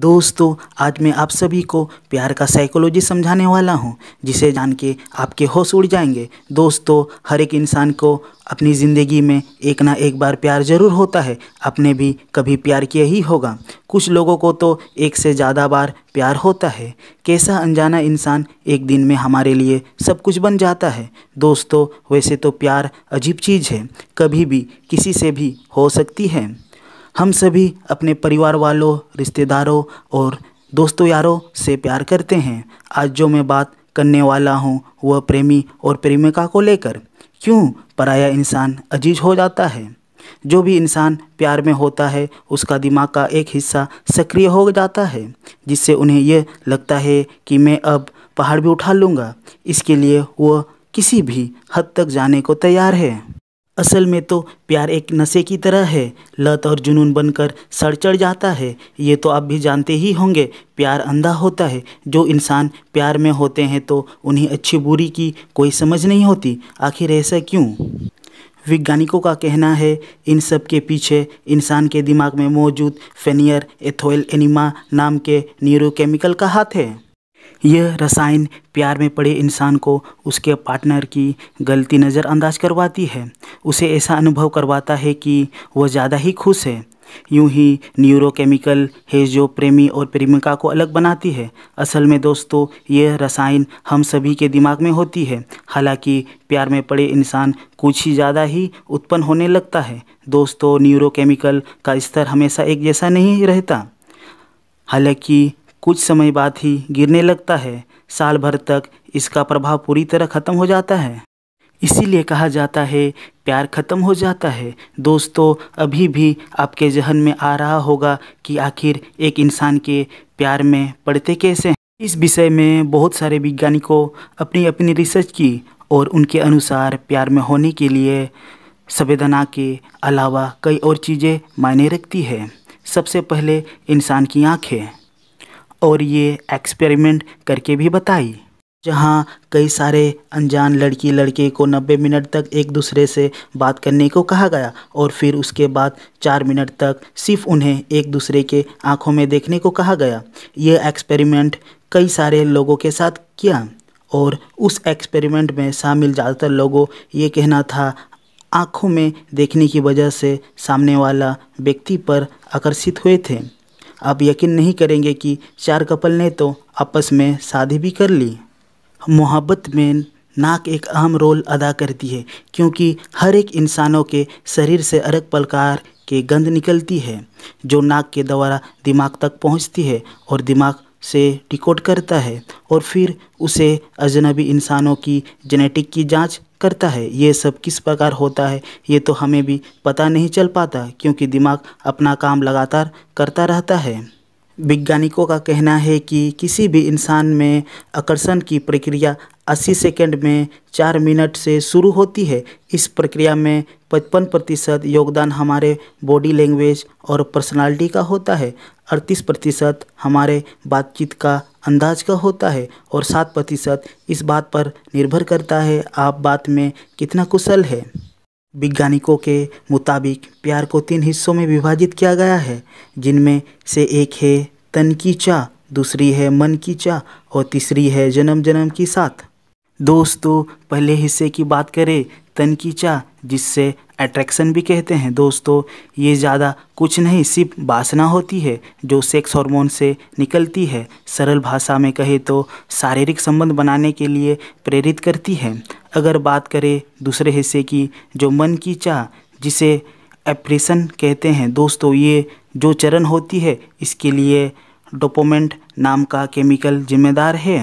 दोस्तों आज मैं आप सभी को प्यार का साइकोलॉजी समझाने वाला हूँ जिसे जान के आपके होश उड़ जाएंगे दोस्तों हर एक इंसान को अपनी ज़िंदगी में एक ना एक बार प्यार ज़रूर होता है आपने भी कभी प्यार किया ही होगा कुछ लोगों को तो एक से ज़्यादा बार प्यार होता है कैसा अनजाना इंसान एक दिन में हमारे लिए सब कुछ बन जाता है दोस्तों वैसे तो प्यार अजीब चीज़ है कभी भी किसी से भी हो सकती है हम सभी अपने परिवार वालों रिश्तेदारों और दोस्तों यारों से प्यार करते हैं आज जो मैं बात करने वाला हूँ वह प्रेमी और प्रेमिका को लेकर क्यों पराया इंसान अजीज हो जाता है जो भी इंसान प्यार में होता है उसका दिमाग का एक हिस्सा सक्रिय हो जाता है जिससे उन्हें यह लगता है कि मैं अब पहाड़ भी उठा लूँगा इसके लिए वह किसी भी हद तक जाने को तैयार है असल में तो प्यार एक नशे की तरह है लत और जुनून बनकर सड़ चढ़ जाता है ये तो आप भी जानते ही होंगे प्यार अंधा होता है जो इंसान प्यार में होते हैं तो उन्हें अच्छी बुरी की कोई समझ नहीं होती आखिर ऐसा क्यों वैज्ञानिकों का कहना है इन सब के पीछे इंसान के दिमाग में मौजूद फेनियर एथोइल एनिमा नाम के न्यूरोकेमिकल का हाथ है यह रसायन प्यार में पड़े इंसान को उसके पार्टनर की गलती नज़रअंदाज करवाती है उसे ऐसा अनुभव करवाता है कि वह ज़्यादा ही खुश है यूं ही न्यूरोकेमिकल है जो प्रेमी और प्रेमिका को अलग बनाती है असल में दोस्तों यह रसायन हम सभी के दिमाग में होती है हालांकि प्यार में पड़े इंसान कुछ ही ज़्यादा ही उत्पन्न होने लगता है दोस्तों न्यूरोकेमिकल का स्तर हमेशा एक जैसा नहीं रहता हालांकि कुछ समय बाद ही गिरने लगता है साल भर तक इसका प्रभाव पूरी तरह ख़त्म हो जाता है इसीलिए कहा जाता है प्यार ख़त्म हो जाता है दोस्तों अभी भी आपके जहन में आ रहा होगा कि आखिर एक इंसान के प्यार में पड़ते कैसे हैं इस विषय में बहुत सारे वैज्ञानिकों अपनी अपनी रिसर्च की और उनके अनुसार प्यार में होने के लिए संवेदना के अलावा कई और चीज़ें मायने रखती है सबसे पहले इंसान की आँखें और ये एक्सपेरिमेंट करके भी बताई जहाँ कई सारे अनजान लड़की लड़के को 90 मिनट तक एक दूसरे से बात करने को कहा गया और फिर उसके बाद चार मिनट तक सिर्फ उन्हें एक दूसरे के आंखों में देखने को कहा गया ये एक्सपेरिमेंट कई सारे लोगों के साथ किया और उस एक्सपेरिमेंट में शामिल ज़्यादातर लोगों ये कहना था आँखों में देखने की वजह से सामने वाला व्यक्ति पर आकर्षित हुए थे आप यकीन नहीं करेंगे कि चार कपल ने तो आपस में शादी भी कर ली मोहब्बत में नाक एक अहम रोल अदा करती है क्योंकि हर एक इंसानों के शरीर से अलग प्रकार के गंध निकलती है जो नाक के द्वारा दिमाग तक पहुंचती है और दिमाग से डिकोड करता है और फिर उसे अजनबी इंसानों की जेनेटिक की जांच करता है ये सब किस प्रकार होता है ये तो हमें भी पता नहीं चल पाता क्योंकि दिमाग अपना काम लगातार करता रहता है वैज्ञानिकों का कहना है कि किसी भी इंसान में आकर्षण की प्रक्रिया 80 सेकंड में चार मिनट से शुरू होती है इस प्रक्रिया में 55 प्रतिशत योगदान हमारे बॉडी लैंग्वेज और पर्सनालिटी का होता है अड़तीस प्रतिशत हमारे बातचीत का अंदाज का होता है और सात प्रतिशत इस बात पर निर्भर करता है आप बात में कितना कुशल है वैज्ञानिकों के मुताबिक प्यार को तीन हिस्सों में विभाजित किया गया है जिनमें से एक है तन की चाह दूसरी है मन की चाह और तीसरी है जन्म जन्म की साथ दोस्तों पहले हिस्से की बात करें तन की चाह जिससे अट्रैक्शन भी कहते हैं दोस्तों ये ज़्यादा कुछ नहीं सिर्फ वासना होती है जो सेक्स हार्मोन से निकलती है सरल भाषा में कहे तो शारीरिक संबंध बनाने के लिए प्रेरित करती है अगर बात करें दूसरे हिस्से की जो मन की चाह जिसे एप्रेशन कहते हैं दोस्तों ये जो चरण होती है इसके लिए डोपोमेंट नाम का केमिकल जिम्मेदार है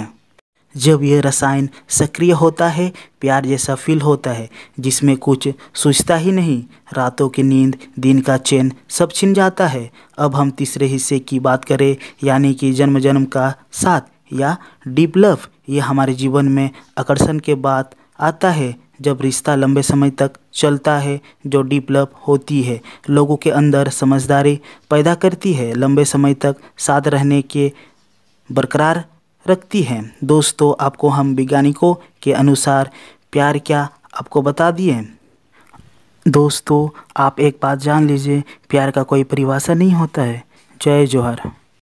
जब यह रसायन सक्रिय होता है प्यार जैसा फील होता है जिसमें कुछ सूझता ही नहीं रातों की नींद दिन का चैन सब छिन जाता है अब हम तीसरे हिस्से की बात करें यानी कि जन्म जन्म का साथ या डीप लव यह हमारे जीवन में आकर्षण के बाद आता है जब रिश्ता लंबे समय तक चलता है जो डीप लव होती है लोगों के अंदर समझदारी पैदा करती है लंबे समय तक साथ रहने के बरकरार रखती है दोस्तों आपको हम वैज्ञानिकों के अनुसार प्यार क्या आपको बता दिए दोस्तों आप एक बात जान लीजिए प्यार का कोई परिभाषा नहीं होता है जय जोहर